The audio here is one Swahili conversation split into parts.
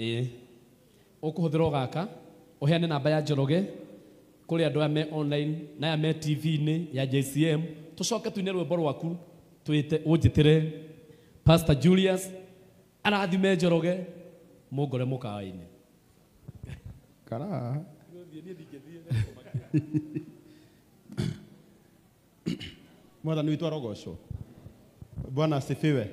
ĩĩ ũkũhũthĩra ũgaka uheane namba ya njoroge kũrĩ andu aya me online na aya me tv-inĩ ya jcm tucoke tuine rwĩmbo rwaku twĩte ũnjĩtĩre pastor julius arathime njoroge mũngore mũkawa-inĩ karaa mwathani witũ arogocwo bwana asifiwe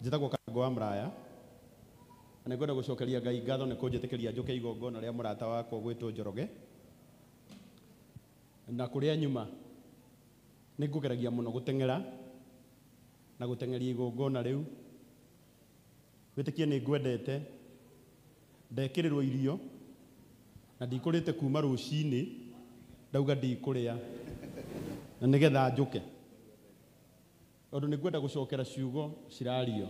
njĩtagwo kango wa mraya na ngwenda gucokeria ngai ngatho nä kå njä tä kä ria njå ke igongona rä a må rata wakwa gwä two njoroge na kå rä a nyuma nä ngå geragia må no gå teng'era na gå teng'eria igongona rä u wä tä kie nä ngwendete ndekä rä rwo irio na ndikå rä te kuma rå cinä ndauga ndikå rä a na nä getha njå ke tondå nä ngwenda gå cokera ciugo cirario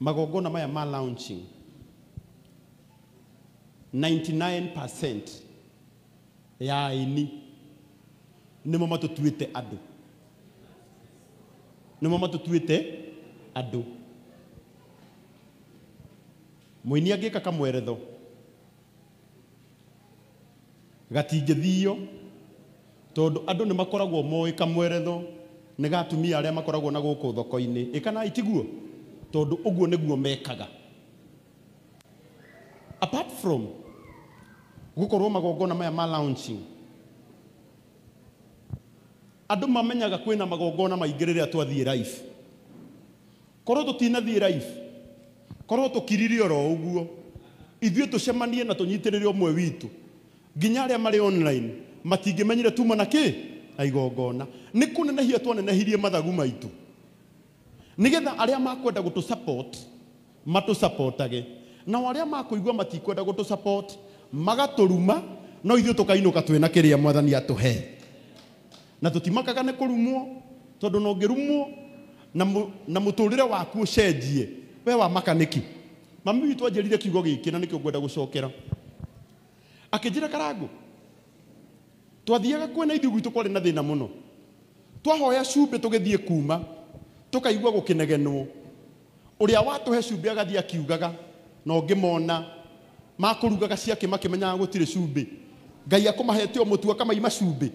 magongona maya ma launching 99% ya aini nimo matutuite andu nimo matutuite andu muini angika kamweretho gatingithio tondu andu nimakoragwo moĩ kamweretho nĩ gatumia arĩa makoragwo na gũkũ thoko-inĩ ĩkana itiguo guo nä guo mekaga apart from gukorwo magongona maya ma launching andu mamenyaga kwina magongona rä rĩrĩa twathiĩ life korwo tũtinathiĩ life korwo kirire oro ithuä tå cemanie na å mwe witå nginya a marä online menyire tuma na kä na igongona kå nenehia twanenehirie mathagu maitå nigetha aria makwenda gutu support matu supportage na aria makuigwa matikwenda gutu support magaturuma no ithu tukainuka twĩna kiria mwathani atũhe na tũtimakaga nĩ no tondũ na ũngĩrumwo na mũtũrĩre waku ũcenjie we wa makaniki mami witũ anjĩrire kiugo giki na nĩkĩo ngwenda gucokera akijira karangu twathiaga kwena ithu gwitũ kwarĩ na thina muno twahoya cumbĩ tũgĩthiĩ kuma tukaigua gukinegenwo uria he cumbi agathii akiugaga na ngimona makurugaga ciake makimenyaga gutire cumbi ngai akumahete o mutu akamaima cumbi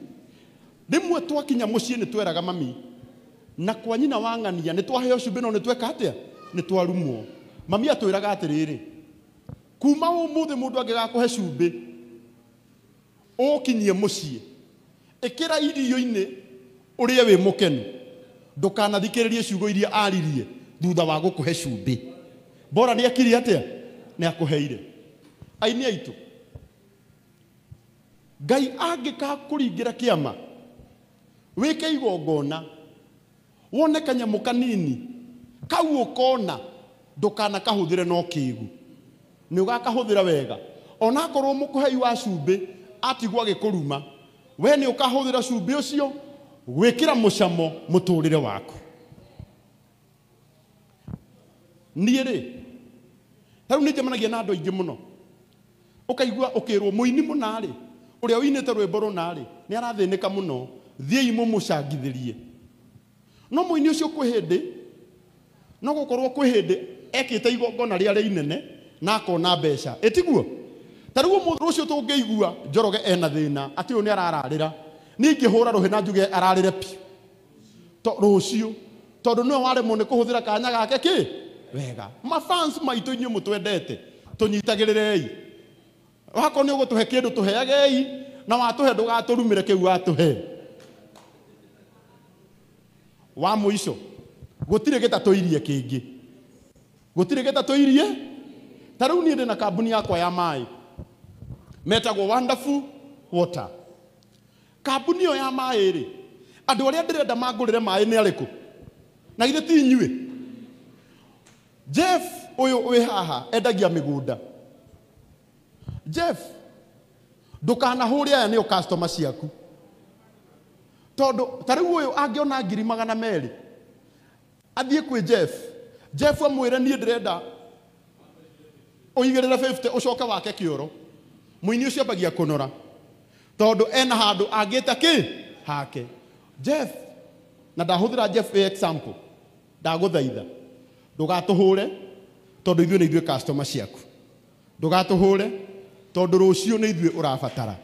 rimwe twakinya mucii ni tweraga mami na kwa nyina wa ng'ania nä twaheo cumbä no nä tweka atä a nä twarumwo mami atwä raga atä rä rä kuma å må thä må ndå angä gakå he cumbä å kinyie må ciä ä kä ra irio-inä å rä e wä må kenu ndukanathikiririe ciugo iria aririe thutha wa gukuhe cumbi bora ni akiri atia ni akuheire aini aitu ngai angika kuringira kiama wike igongona wone kanyamu kanini kau ukona ndukana kahuthire no kigu ni ugakahuthira wega ona akorwo mukuhei wa cumbi atigwo agikuruma we ni ukahuthira cumbi ucio gwikira mucamo muturire wako niä rä tarä u nä njemanagia na andå aingä må no å kaigua å kä rwo må ini må narä å rä a å inä te rwä mbo rå narä nä arathä nä ka må no thiäi må må cangithä rie no må ini å cio kwä hä ndä no korwo kwä hä ndä ekä te igongona rä a inene na akona mbeca ä tiguo tarä u må cio tå ngä igua njoroge ena thä na atä å yå nä arararä ra rå ruhi na njuge ararire pi to rucio nä kå hå thä ra kanya gake ki wega mafans maitu inyuĩ mũtwendete tũnyitagĩrĩrei wakorwo kä ndå tå heagei na watũhe ndũgatũrumĩre kĩu watũhe wa mũico gũtirĩ gĩtatũirie gå tirä gä ta rĩu niĩ ndĩ na kambuni yakwa ya maä metagwo wonderful water kambuni ĩyo ya maĩ rĩ andå arä a ndä renda mangårä maä nä arä na githä ti inyuä jeff å yå wä haha endagia mä gunda jeff ndåkanahå rä aya nä å ciaku tondå tarä u å yå angä ona ngiri magana merä athiä kwä jeff jeff amwä re niä ndä renda å igä rä re å coke wake kä oro må ini å ciambagia kå nora tondå ena handu angite ki hake jeff na ndahuthira jeff example gatå hå re tondå ithuä nä ithuä ciaku cio nä ithuä å rabatara må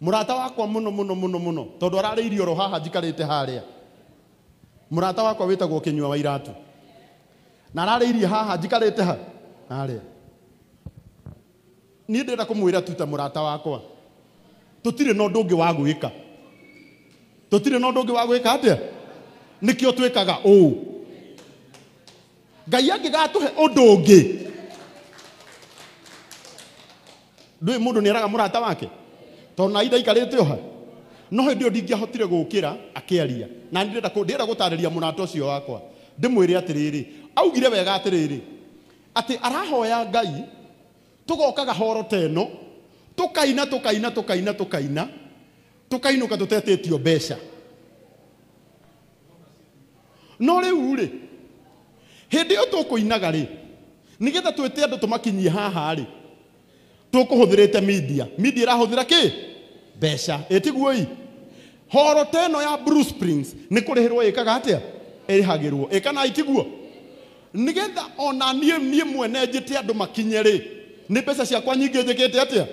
murata wakwa muno muno muno muno tondå ararä irio ro haha a må murata wakwa kä nyua wa iratu na ararä irie haha te ha a niä ndä enda tuta må rata wakwa tå tirä na å ndå å ngä wa gwä ka tå tirä na å ndå å ngä wa gwä ka atä a nä kä o twä kaga å ngai angä gatå he å ndå å ngä ndå må ndå nä eraga må rata wake tondå naitha ikarä te å ha no hä ndä ä yo ndingäahotire gå kä ra akä aria na ndä enda gå tarä ria må rata å cio wakwa ndä mwä re atä rä rä augire wega atä rä rä atä arahoya ngai tugokaga horo teno tukaina tukaina tukaina tukaina tukainuka tutetĩtio mbeca no rĩu rĩ hĩndĩ ĩyo tũkũinaga rĩ te twĩte andũ tũmakinyie haha rĩ tũkũhũthĩrĩte media media ĩrahũthĩra kĩ mbeca ĩtiguoi horo teno ya Bruce Springs nĩ kũrĩhĩrwo ĩkaga atĩa ĩrĩhagĩrwo ĩkana itiguo nĩgetha ona niĩ niĩ mwene njĩte andũ makinye rĩ nä mbeca ciakwa nyingä njä kä te atä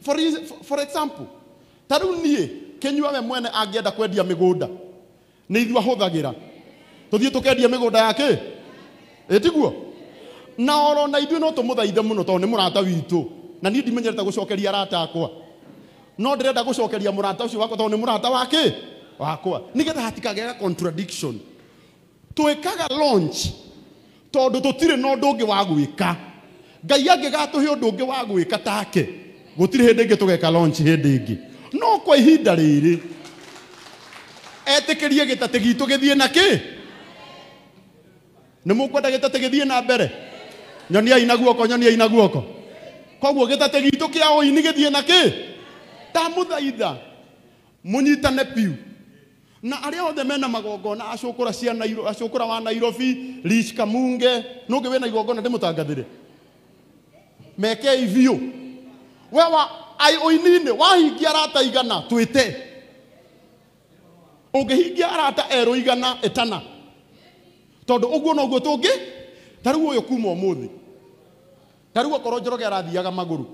for, for example ta rä u niä kä nyua we mwene angäenda kwendia mä gå nda nä ithua hå thagä ra tå kendia mä gå nda yakä ä tiguo na oro na ithuä no tå må thaithe må no tondå rata witå na niä ndimenyerete gå cokeria arata akwa no ndä renda gå cokeria må rata å cio wakwa wakwa nä getha hatikagega contradiction twä kaga launch tondå tå tirä na å ndå ngä wa gwä ka ngai angägatuhe å ndå å ngä wa gwä ka take gå tirä hä ndä ngä tå geka hä ndä ingä no kwa ihinda rä rä etä kä rie gä tatä gitå gä thiä na kä nä må kwenda gä tatä gä thiä na mbere nyoniai na guoko nyoniai na guoko koguo gä tatä gitå kä a å ini gä thiä na kä ta må thaitha må nyitane piu na arä a othe mena magongona acå kå ra wa nairobi rich kamunge nå ngä wä na igongona ndä må tangathä re meke ivio we wa ai oinini wahingia arata igana twite ungihingia arata ero igana etana tondu uguo noguo tungi tariu uyu kuma umuthi tariu akorwo njoroge arathiaga maguru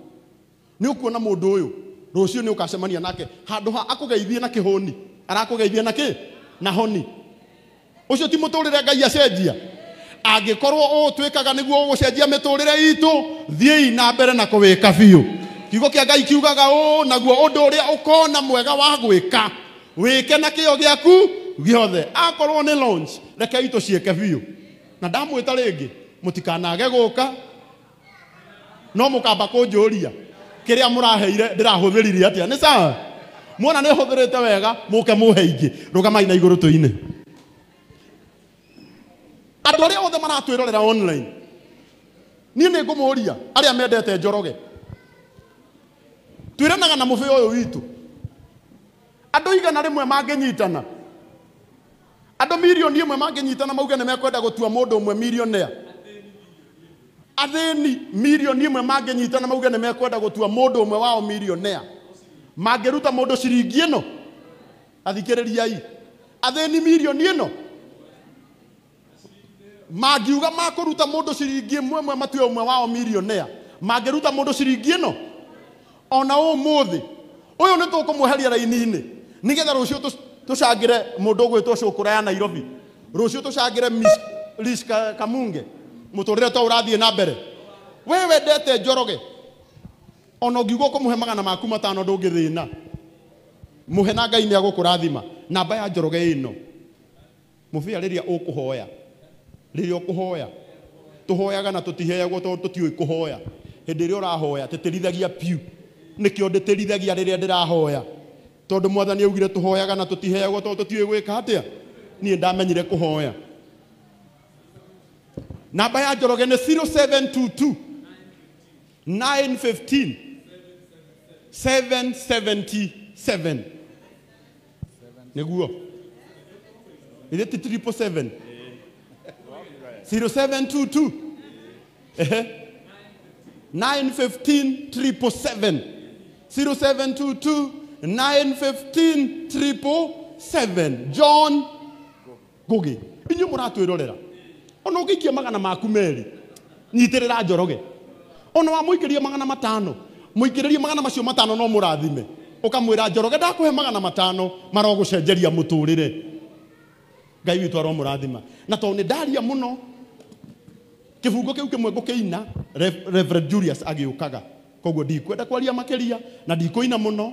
ni ukuona mundu uyu rucio ni ukacemania nake handu ha akugeithie na kihoni arakugeithia na ki na honi ucio ti muturire ngai acenjia angikorwo utwikaga niguo gucenjia miturire itu thiei na mbere na kuwika biu kiugo kia ngai kiugaga uu naguo undu uria ukona mwega wa gwika wike na kio giaku giothe akorwo ni launch reke itu cieke biu na ndamwita ringi mutikanage guka no mukamba kunjuria kiria muraheire ndirahuthirire atia ni sawa muona ni huthirite wega muke muheingi rugamaina rugamai iguru tuine andå arä a othe maratwä rorera niä nä ngå må ria arä a mendete njoroge ranaga na å yå witå andå igana mangä nyitana andå mirioni mangä nyitana mauge ni mekwenda å mwe umwe athä ni mirioni mangä nyitana mauge ni mekwenda ndå å mwe wao ruta må ndå ciringi riai athä ni mirioni no mangiuga makuruta mundu ciringi mwe mwe matue mwe wao milionea mangiruta mundu ciringi no ona umuthi uyu ni tukumweheria raini-ini nigetha rucio tucangire mundu ugwitwo cukura ya nairobi rucio tucangire lis kamunge muturire to urathie na mbere we wendete njoroge ona ngiuga ukumuhe magana maku matano ndungithina muhe na ngai ni agukurathima namba ya njoroge ino mubiarĩria ũkũhoya rä kuhoya tuhoyaga na tutiheagwo tondu tutiuä kuhoya hä rä rahoya titirithagia piu nikio nditirithagia rä rä a ndärahoya tondu mwathani augire tuhoyaga na tutiheagwo tondu tutiuä gwä ka atä a niä ndamenyire kuhoya namba ya njoroge nä 0722 915 777 nä guo ithä ti 777 0722 915 777 0722 915 777 John Ngugi inyu muratwirorera ona ũngĩikia magana maku merĩ nyitĩrĩra njoroge ona wa wamũikĩria magana matano mũikĩrĩrie magana macio matano no mũrathime ũkamwĩra njoroge ndakũhe magana matano marogũcenjeria mũtũrĩre ngai witũ aromũrathima na tondũ nĩ ndaria mũno kifungo kiu kimwe ngukina Reverend Julius agiukaga koguo ndikwenda kwaria makiria na ndikoina muno